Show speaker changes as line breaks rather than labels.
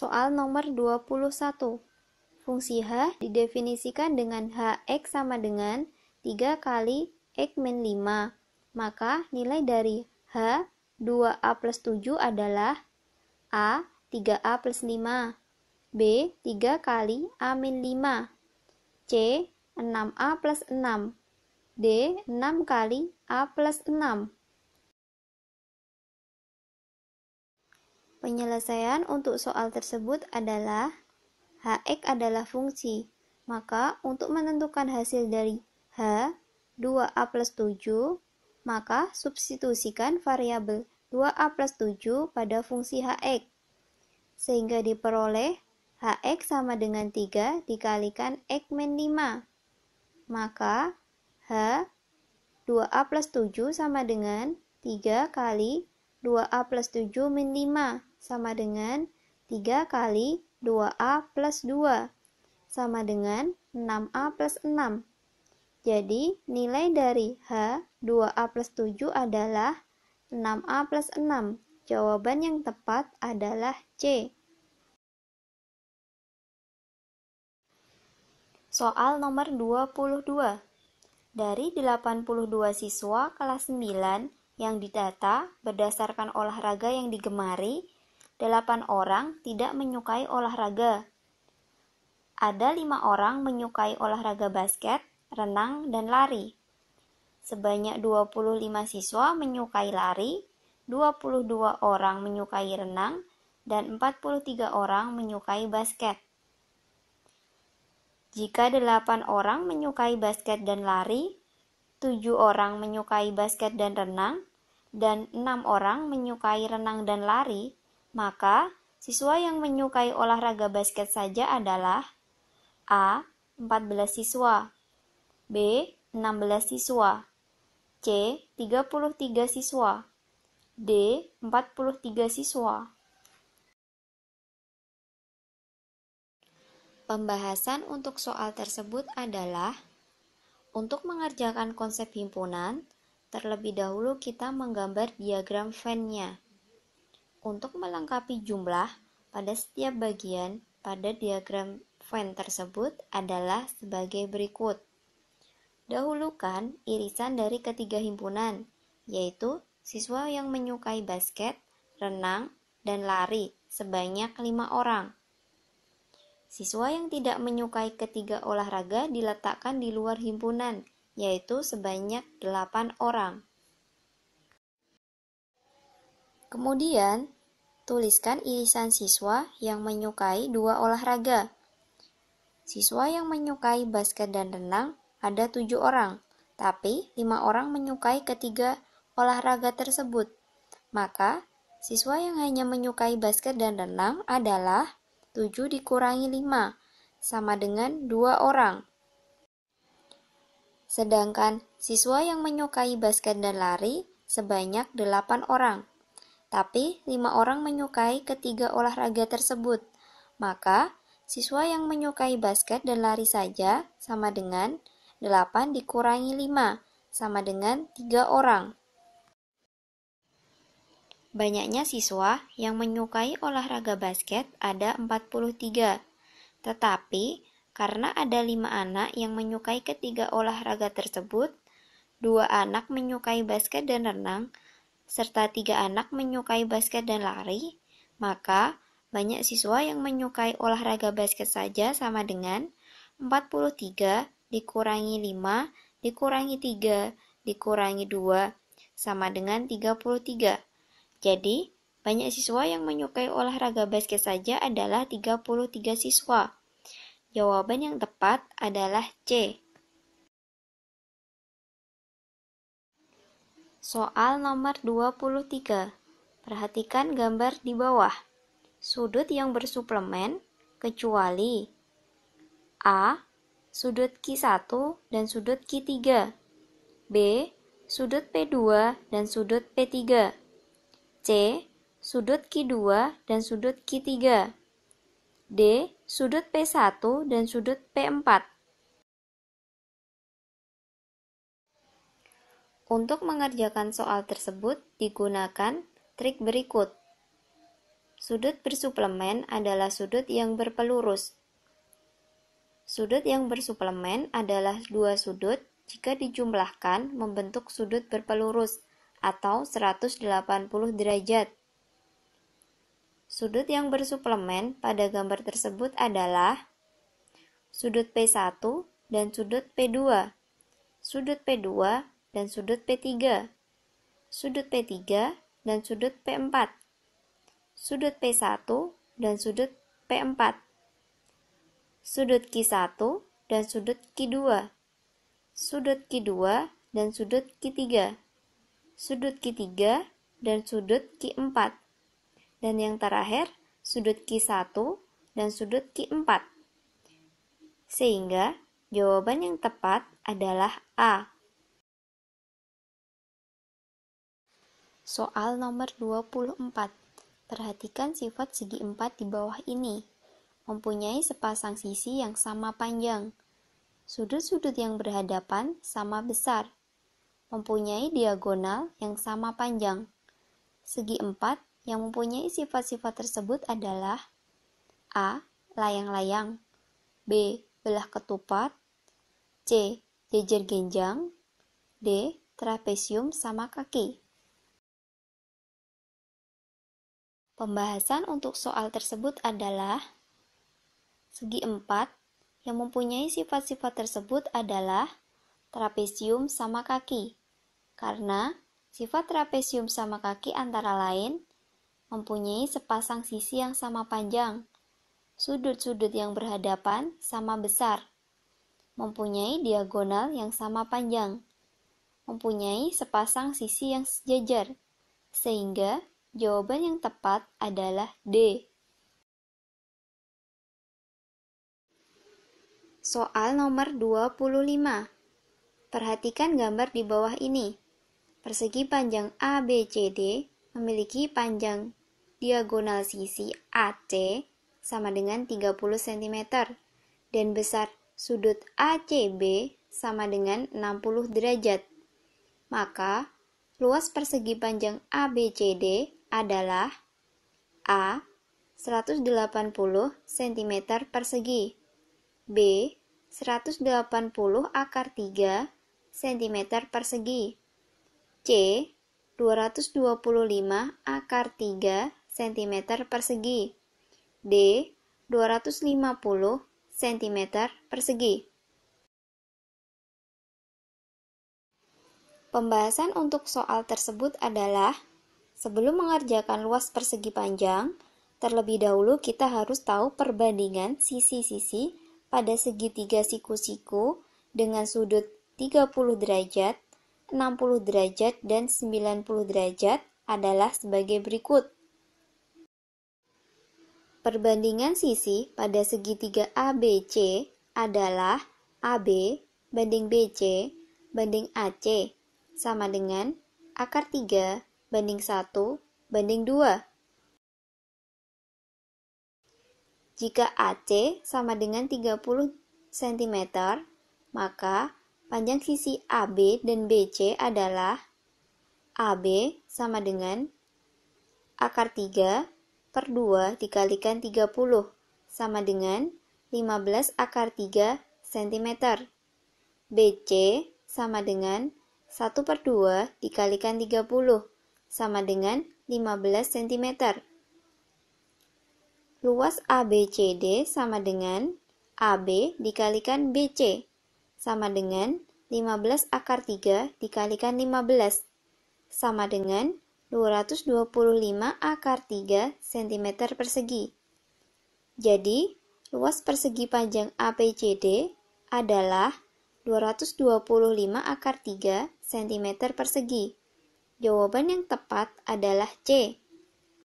Soal nomor 21. Fungsi H didefinisikan dengan Hx sama dengan 3 kali X min 5. Maka nilai dari H 2A plus 7 adalah A 3A plus 5 B 3 kali A min 5 C 6A plus 6 D 6 kali A plus 6 Penyelesaian untuk soal tersebut adalah HX adalah fungsi, maka untuk menentukan hasil dari H 2A plus 7, maka substitusikan variabel 2A plus 7 pada fungsi HX, sehingga diperoleh HX sama dengan 3 dikalikan X min 5. Maka H 2A plus 7 sama dengan 3 kali 2A plus 7 min 5 sama dengan 3 kali 2A plus 2 sama dengan 6A plus 6. Jadi, nilai dari H 2A plus 7 adalah 6A plus 6. Jawaban yang tepat adalah C. Soal nomor 22. Dari 82 siswa kelas 9 yang didata berdasarkan olahraga yang digemari, Delapan orang tidak menyukai olahraga. Ada lima orang menyukai olahraga basket, renang, dan lari. Sebanyak 25 siswa menyukai lari, 22 orang menyukai renang, dan 43 orang menyukai basket. Jika delapan orang menyukai basket dan lari, tujuh orang menyukai basket dan renang, dan enam orang menyukai renang dan lari, maka, siswa yang menyukai olahraga basket saja adalah A. 14 siswa B. 16 siswa C. 33 siswa D. 43 siswa Pembahasan untuk soal tersebut adalah Untuk mengerjakan konsep himpunan, terlebih dahulu kita menggambar diagram Venn-nya. Untuk melengkapi jumlah pada setiap bagian pada diagram Venn tersebut adalah sebagai berikut. Dahulukan irisan dari ketiga himpunan, yaitu siswa yang menyukai basket, renang, dan lari sebanyak lima orang. Siswa yang tidak menyukai ketiga olahraga diletakkan di luar himpunan, yaitu sebanyak delapan orang. Kemudian, tuliskan irisan siswa yang menyukai dua olahraga. Siswa yang menyukai basket dan renang ada tujuh orang, tapi lima orang menyukai ketiga olahraga tersebut. Maka, siswa yang hanya menyukai basket dan renang adalah tujuh dikurangi lima sama dengan dua orang. Sedangkan siswa yang menyukai basket dan lari sebanyak delapan orang tapi lima orang menyukai ketiga olahraga tersebut. Maka, siswa yang menyukai basket dan lari saja sama dengan 8 dikurangi 5 sama dengan 3 orang. Banyaknya siswa yang menyukai olahraga basket ada 43. Tetapi, karena ada 5 anak yang menyukai ketiga olahraga tersebut, dua anak menyukai basket dan renang, serta tiga anak menyukai basket dan lari, maka banyak siswa yang menyukai olahraga basket saja sama dengan 43 dikurangi 5 dikurangi 3 dikurangi 2 sama dengan 33. Jadi, banyak siswa yang menyukai olahraga basket saja adalah 33 siswa. Jawaban yang tepat adalah C. Soal nomor 23. Perhatikan gambar di bawah. Sudut yang bersuplemen kecuali A. Sudut Q1 dan sudut Q3 B. Sudut P2 dan sudut P3 C. Sudut Q2 dan sudut Q3 D. Sudut P1 dan sudut P4 Untuk mengerjakan soal tersebut digunakan trik berikut. Sudut bersuplemen adalah sudut yang berpelurus. Sudut yang bersuplemen adalah dua sudut jika dijumlahkan membentuk sudut berpelurus atau 180 derajat. Sudut yang bersuplemen pada gambar tersebut adalah sudut P1 dan sudut P2. Sudut P2 dan sudut P3, sudut P3 dan sudut P4, sudut P1 dan sudut P4, sudut Q1 dan sudut Q2, sudut Q2 dan sudut Q3, sudut Q3 dan sudut Q4, dan yang terakhir sudut Q1 dan sudut Q4. Sehingga jawaban yang tepat adalah A. Soal nomor 24. Perhatikan sifat segi empat di bawah ini. Mempunyai sepasang sisi yang sama panjang. Sudut-sudut yang berhadapan sama besar. Mempunyai diagonal yang sama panjang. Segi empat yang mempunyai sifat-sifat tersebut adalah A. Layang-layang B. Belah ketupat C. Jejer genjang D. Trapesium sama kaki Pembahasan untuk soal tersebut adalah segi 4 yang mempunyai sifat-sifat tersebut adalah trapesium sama kaki. Karena sifat trapesium sama kaki antara lain mempunyai sepasang sisi yang sama panjang, sudut-sudut yang berhadapan sama besar, mempunyai diagonal yang sama panjang, mempunyai sepasang sisi yang sejajar, sehingga Jawaban yang tepat adalah D. Soal nomor 25. Perhatikan gambar di bawah ini. Persegi panjang ABCD memiliki panjang diagonal sisi AC sama dengan 30 cm dan besar sudut ACB sama dengan 60 derajat. Maka, luas persegi panjang ABCD adalah A. 180 cm persegi B. 180 akar 3 cm persegi C. 225 akar 3 cm persegi D. 250 cm persegi Pembahasan untuk soal tersebut adalah Sebelum mengerjakan luas persegi panjang, terlebih dahulu kita harus tahu perbandingan sisi-sisi pada segitiga siku-siku dengan sudut 30 derajat, 60 derajat, dan 90 derajat adalah sebagai berikut. Perbandingan sisi pada segitiga ABC adalah AB banding BC banding AC sama dengan akar 3 banding 1 banding 2. Jika AC sama dengan 30 cm, maka panjang sisi AB dan BC adalah AB sama dengan akar 3 per 2 dikalikan 30 sama dengan 15 akar 3 cm. BC sama dengan 1 per 2 dikalikan 30 sama dengan 15 cm. Luas ABCD sama dengan AB dikalikan BC sama dengan 15 akar 3 dikalikan 15 sama dengan 225 akar 3 cm persegi. Jadi, luas persegi panjang APCD adalah 225 akar 3 cm persegi. Jawaban yang tepat adalah C.